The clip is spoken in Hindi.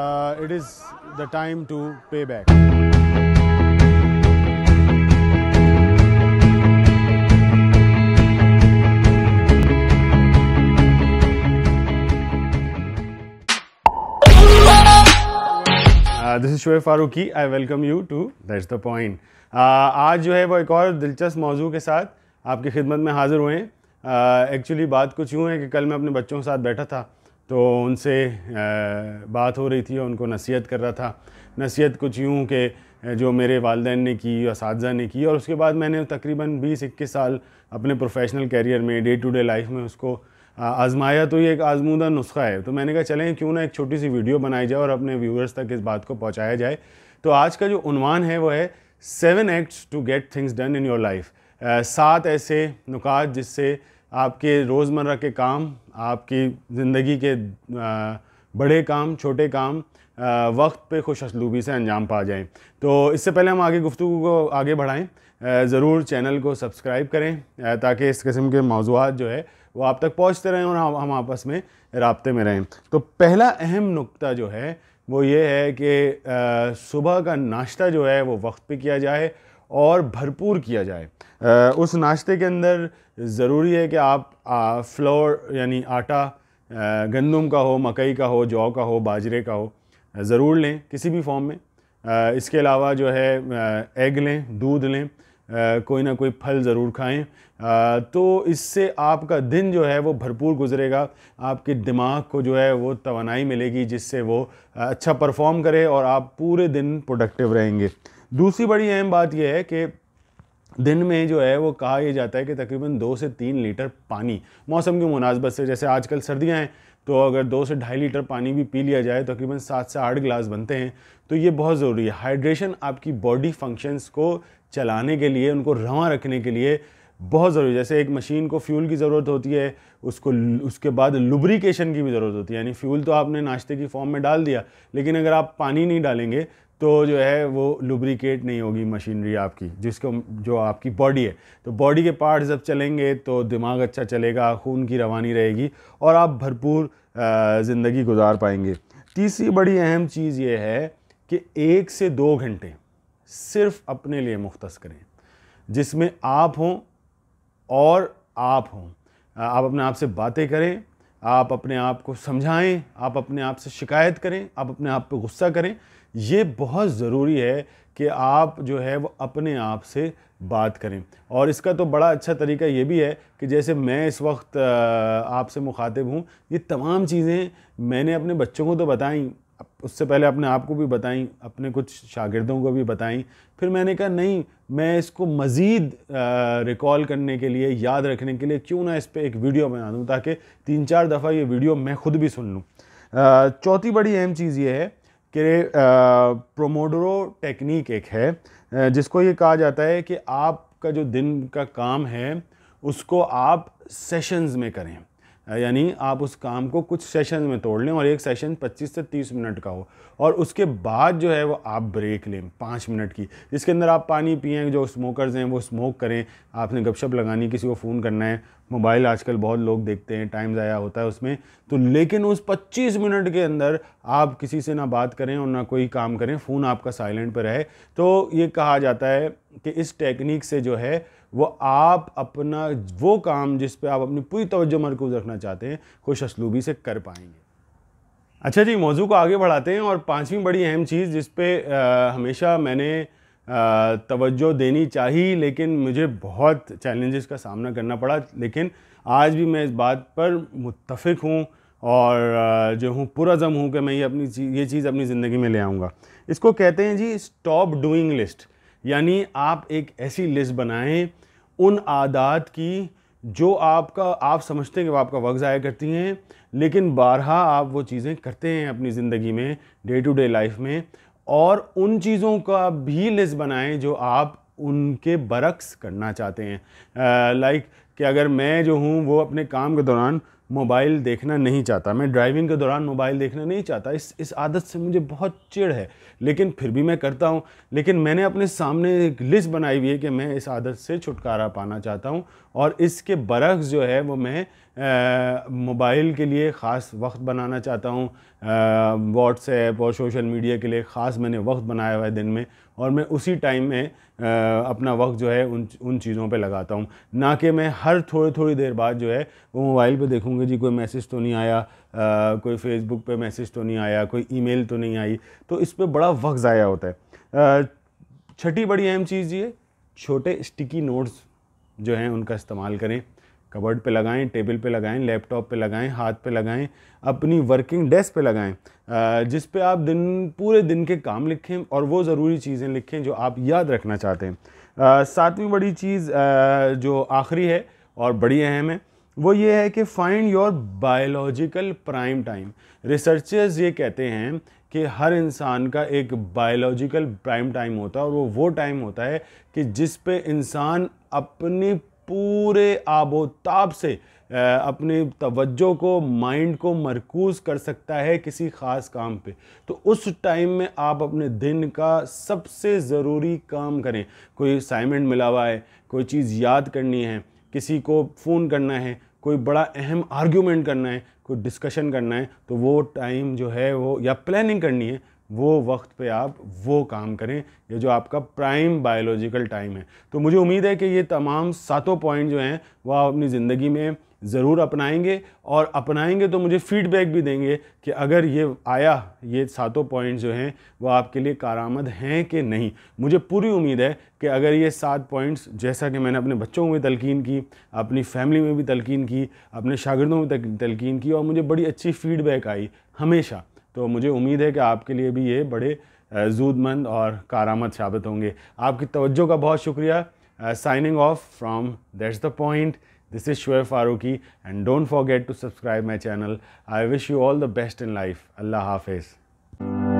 uh, it is the time to pay back. This is Shoaib Farooqui I welcome you to that's the point आज जो है वो एक और दिलचस्प मौजू के साथ आपकी खिदमत में हाजिर हुए हैं एक्चुअली uh, बात कुछ यूँ है कि कल मैं अपने बच्चों के साथ बैठा था तो उनसे बात हो रही थी और उनको नसीहत कर रहा था नसीहत कुछ यूँ के जो मेरे वालदेन ने की इस ने की और उसके बाद मैंने तकरीबन बीस इक्कीस साल अपने प्रोफेशनल कैरियर में डे टू डे लाइफ में उसको आजमाया तो ये एक आजमूदा नुस्खा है तो मैंने कहा चलें क्यों ना एक छोटी सी वीडियो बनाई जाए और अपने व्यूअर्स तक इस बात को पहुँचाया जाए तो आज का जो उनवान है वो है seven acts to get things done in your life सात ऐसे नुकात जिससे आपके रोज़मर्रा के काम आपकी ज़िंदगी के बड़े काम छोटे काम वक्त पे खुश असलूबी से अंजाम पा जाएं तो इससे पहले हम आगे गुफ्तु को आगे बढ़ाएं ज़रूर चैनल को सब्सक्राइब करें ताकि इस किस्म के मौजूद जो है वो आप तक पहुँचते रहें और हम, हम आपस में रबते में रहें तो पहला अहम नुक्ता जो है वो ये है कि सुबह का नाश्ता जो है वो वक्त पे किया जाए और भरपूर किया जाए उस नाश्ते के अंदर ज़रूरी है कि आप फ्लोर यानी आटा गंदम का हो मकई का हो जौ का हो बाजरे का हो ज़रूर लें किसी भी फॉर्म में इसके अलावा जो है एग लें दूध लें कोई ना कोई फल ज़रूर खाएं तो इससे आपका दिन जो है वो भरपूर गुजरेगा आपके दिमाग को जो है वो तोानाई मिलेगी जिससे वो अच्छा परफॉर्म करे और आप पूरे दिन प्रोडक्टिव रहेंगे दूसरी बड़ी अहम बात यह है कि दिन में जो है वो कहा यह जाता है कि तकरीबन दो से तीन लीटर पानी मौसम की मुनासबत से जैसे आजकल सर्दियां हैं तो अगर दो से ढाई लीटर पानी भी पी लिया जाए तकरीबन सात से आठ गिलास बनते हैं तो ये बहुत ज़रूरी है हाइड्रेशन आपकी बॉडी फंक्शंस को चलाने के लिए उनको रवा रखने के लिए बहुत ज़रूरी जैसे एक मशीन को फ्यूल की ज़रूरत होती है उसको उसके बाद लुब्रिकेशन की भी ज़रूरत होती है यानी फ्यूल तो आपने नाश्ते की फॉर्म में डाल दिया लेकिन अगर आप पानी नहीं डालेंगे तो जो है वो लुब्रिकेट नहीं होगी मशीनरी आपकी जिसको जो आपकी बॉडी है तो बॉडी के पार्ट्स जब चलेंगे तो दिमाग अच्छा चलेगा खून की रवानी रहेगी और आप भरपूर ज़िंदगी गुजार पाएंगे तीसरी बड़ी अहम चीज़ ये है कि एक से दो घंटे सिर्फ अपने लिए मुख्त करें जिसमें आप हों और आप हों आप अपने आप से बातें करें आप अपने आप को समझाएं आप अपने आप से शिकायत करें आप अपने आप पर गुस्सा करें ये बहुत ज़रूरी है कि आप जो है वो अपने आप से बात करें और इसका तो बड़ा अच्छा तरीका ये भी है कि जैसे मैं इस वक्त आपसे मुखातिब हूँ ये तमाम चीज़ें मैंने अपने बच्चों को तो बताई उससे पहले अपने आप को भी बताई अपने कुछ शागिर्दों को भी बताई फिर मैंने कहा नहीं मैं इसको मज़ीद रिकॉल करने के लिए याद रखने के लिए क्यों ना इस पर एक वीडियो बना दूँ ताकि तीन चार दफ़ा ये वीडियो मैं ख़ुद भी सुन लूँ चौथी बड़ी अहम चीज़ ये है कि प्रोमोडोरो टेक्निक एक है जिसको ये कहा जाता है कि आपका जो दिन का काम है उसको आप सेशंस में करें यानी आप उस काम को कुछ सेशन में तोड़ लें और एक सेशन 25 से 30 मिनट का हो और उसके बाद जो है वो आप ब्रेक लें पाँच मिनट की जिसके अंदर आप पानी पिए जो स्मोकर्स हैं वो स्मोक करें आपने गपशप लगानी किसी को फ़ोन करना है मोबाइल आजकल बहुत लोग देखते हैं टाइम ज़ाया होता है उसमें तो लेकिन उस 25 मिनट के अंदर आप किसी से ना बात करें और ना कोई काम करें फ़ोन आपका साइलेंट पर रहे तो ये कहा जाता है कि इस टेक्निक से जो है वो आप अपना वो काम जिस पे आप अपनी पूरी तवज्जो मरकूज़ रखना चाहते हैं खुश असलूबी से कर पाएंगे अच्छा जी मौजू को आगे बढ़ाते हैं और पाँचवीं बड़ी अहम चीज़ जिस पे आ, हमेशा मैंने तवज्जो देनी चाहिए लेकिन मुझे बहुत चैलेंजेस का सामना करना पड़ा लेकिन आज भी मैं इस बात पर मुतफिक हूँ और जो हूँ पुरज़म हूँ कि मैं ये अपनी चीज़ ये चीज़ अपनी ज़िंदगी में ले आऊँगा इसको कहते हैं जी स्टॉप डूइंग लिस्ट यानी आप एक ऐसी लिस्ट बनाएं उन आदात की जो आपका आप समझते हैं कि वो आपका वक्त ज़ाया करती हैं लेकिन बारहा आप वो चीज़ें करते हैं अपनी ज़िंदगी में डे टू डे लाइफ में और उन चीज़ों का भी लिस्ट बनाएं जो आप उनके बरक्स करना चाहते हैं लाइक कि अगर मैं जो हूँ वो अपने काम के दौरान मोबाइल देखना नहीं चाहता मैं ड्राइविंग के दौरान मोबाइल देखना नहीं चाहता इस इस आदत से मुझे बहुत चिड़ है लेकिन फिर भी मैं करता हूँ लेकिन मैंने अपने सामने एक लिस्ट बनाई हुई है कि मैं इस आदत से छुटकारा पाना चाहता हूँ और इसके बरक्स जो है वो मैं मोबाइल के लिए ख़ास वक्त बनाना चाहता हूँ व्हाट्सएप और सोशल मीडिया के लिए ख़ास मैंने वक्त बनाया हुआ है दिन में और मैं उसी टाइम में आ, अपना वक्त जो है उन उन चीज़ों पे लगाता हूँ ना कि मैं हर थोड़ी थोड़ी देर बाद जो है वो मोबाइल पे देखूँगा होंगे जी कोई मैसेज तो नहीं आया आ, कोई फेसबुक पे मैसेज तो नहीं आया कोई ईमेल तो नहीं आई तो इस पर बड़ा वक्त ज़ाया होता है छठी बड़ी अहम चीज़ ये छोटे स्टिकी नोट्स जो हैं उनका इस्तेमाल करें कबर्ड पे लगाएं टेबल पे लगाएं लैपटॉप पे लगाएं हाथ पे लगाएं अपनी वर्किंग डेस्क पे लगाएं जिस पे आप दिन पूरे दिन के काम लिखें और वो ज़रूरी चीज़ें लिखें जो आप याद रखना चाहते हैं सातवीं बड़ी चीज़ जो आखिरी है और बड़ी अहम है वो ये है कि find your biological prime time researchers ये कहते हैं कि हर इंसान का एक बायोलॉजिकल प्राइम टाइम होता है और वो वो टाइम होता है कि जिस पे इंसान अपनी पूरे आबोताब से अपनी तवज्जो को माइंड को मरकूज कर सकता है किसी ख़ास काम पे तो उस टाइम में आप अपने दिन का सबसे ज़रूरी काम करें कोई असाइनमेंट मिला हुआ है कोई चीज़ याद करनी है किसी को फ़ोन करना है कोई बड़ा अहम आर्ग्यूमेंट करना है कोई डिस्कशन करना है तो वो टाइम जो है वो या प्लानिंग करनी है वो वक्त पे आप वो काम करें ये जो आपका प्राइम बायोलॉजिकल टाइम है तो मुझे उम्मीद है कि ये तमाम सातों पॉइंट जो हैं वो आप अपनी ज़िंदगी में ज़रूर अपनाएंगे और अपनाएंगे तो मुझे फीडबैक भी देंगे कि अगर ये आया ये सातों पॉइंट जो हैं वो आपके लिए कारामद हैं कि नहीं मुझे पूरी उम्मीद है कि अगर ये सात पॉइंट्स जैसा कि मैंने अपने बच्चों में तलकीन की अपनी फैमिली में भी तलकीन की अपने शागिर्दों में तलकीन की और मुझे बड़ी अच्छी फीडबैक आई हमेशा तो मुझे उम्मीद है कि आपके लिए भी ये बड़े जूदमंद और कारामद साबित होंगे आपकी तवज्जो का बहुत शुक्रिया signing off from that's the point this is Shoaib Farooqui and don't forget to subscribe my channel I wish you all the best in life अल्लाह हाफिज़